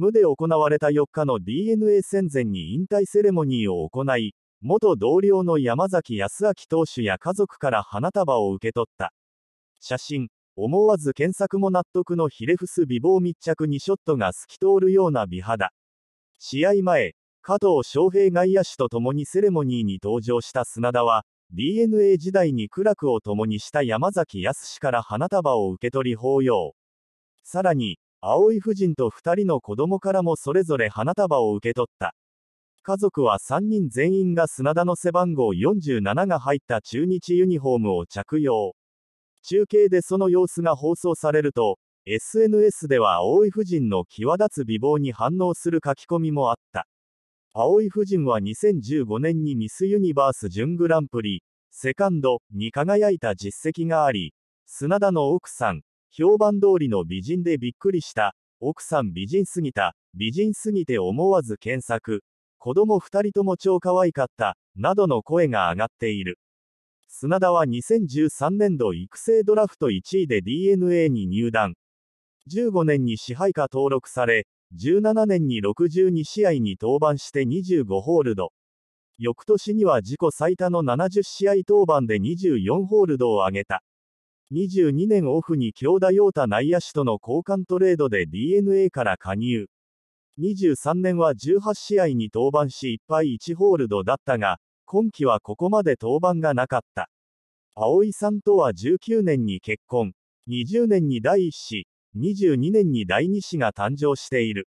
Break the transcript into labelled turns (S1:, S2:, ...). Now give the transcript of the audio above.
S1: 無で行われた4日の DNA 戦前に引退セレモニーを行い、元同僚の山崎康明投手や家族から花束を受け取った。写真、思わず検索も納得のヒレフス美貌密着にショットが透き通るような美肌。試合前、加藤翔平外野手と共にセレモニーに登場した砂田は、DNA 時代に苦楽を共にした山崎康から花束を受け取り抱擁。さらに、葵夫人と2人の子供からもそれぞれ花束を受け取った。家族は3人全員が砂田の背番号47が入った中日ユニフォームを着用。中継でその様子が放送されると、SNS では葵夫人の際立つ美貌に反応する書き込みもあった。葵夫人は2015年にミスユニバース準グランプリ、セカンドに輝いた実績があり、砂田の奥さん、評判通りの美人でびっくりした、奥さん美人すぎた、美人すぎて思わず検索、子供2人とも超可愛かった、などの声が上がっている。砂田は2013年度育成ドラフト1位で DNA に入団。15年に支配下登録され、17年に62試合に登板して25ホールド。翌年には自己最多の70試合登板で24ホールドを挙げた。22年オフに京田陽太内野手との交換トレードで DNA から加入。23年は18試合に登板し1敗1ホールドだったが、今季はここまで登板がなかった。葵さんとは19年に結婚、20年に第1子、22年に第2子が誕生している。